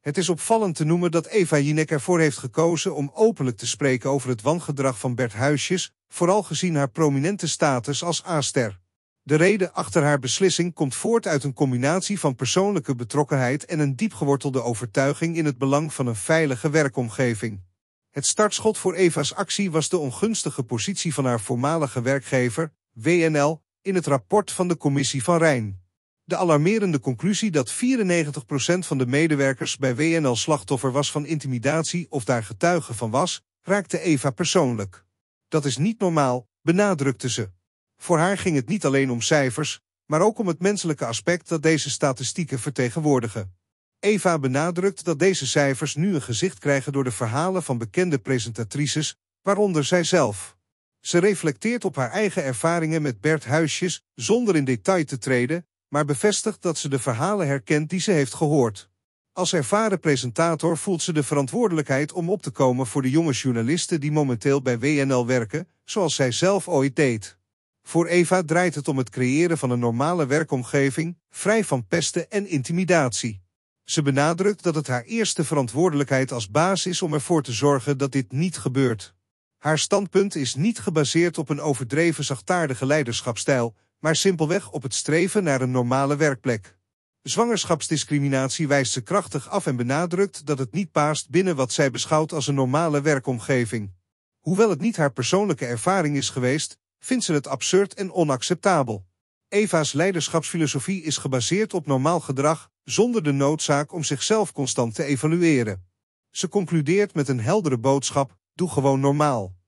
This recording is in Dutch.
Het is opvallend te noemen dat Eva Jinek ervoor heeft gekozen om openlijk te spreken over het wangedrag van Bert Huisjes, vooral gezien haar prominente status als A-ster. De reden achter haar beslissing komt voort uit een combinatie van persoonlijke betrokkenheid en een diepgewortelde overtuiging in het belang van een veilige werkomgeving. Het startschot voor Eva's actie was de ongunstige positie van haar voormalige werkgever, WNL, in het rapport van de Commissie van Rijn de alarmerende conclusie dat 94% van de medewerkers bij WNL slachtoffer was van intimidatie of daar getuige van was, raakte Eva persoonlijk. Dat is niet normaal, benadrukte ze. Voor haar ging het niet alleen om cijfers, maar ook om het menselijke aspect dat deze statistieken vertegenwoordigen. Eva benadrukt dat deze cijfers nu een gezicht krijgen door de verhalen van bekende presentatrices, waaronder zijzelf. Ze reflecteert op haar eigen ervaringen met Bert Huisjes, zonder in detail te treden, maar bevestigt dat ze de verhalen herkent die ze heeft gehoord. Als ervaren presentator voelt ze de verantwoordelijkheid om op te komen voor de jonge journalisten die momenteel bij WNL werken, zoals zij zelf ooit deed. Voor Eva draait het om het creëren van een normale werkomgeving, vrij van pesten en intimidatie. Ze benadrukt dat het haar eerste verantwoordelijkheid als baas is om ervoor te zorgen dat dit niet gebeurt. Haar standpunt is niet gebaseerd op een overdreven zachtaardige leiderschapstijl, maar simpelweg op het streven naar een normale werkplek. Zwangerschapsdiscriminatie wijst ze krachtig af en benadrukt dat het niet paast binnen wat zij beschouwt als een normale werkomgeving. Hoewel het niet haar persoonlijke ervaring is geweest, vindt ze het absurd en onacceptabel. Eva's leiderschapsfilosofie is gebaseerd op normaal gedrag, zonder de noodzaak om zichzelf constant te evalueren. Ze concludeert met een heldere boodschap, doe gewoon normaal.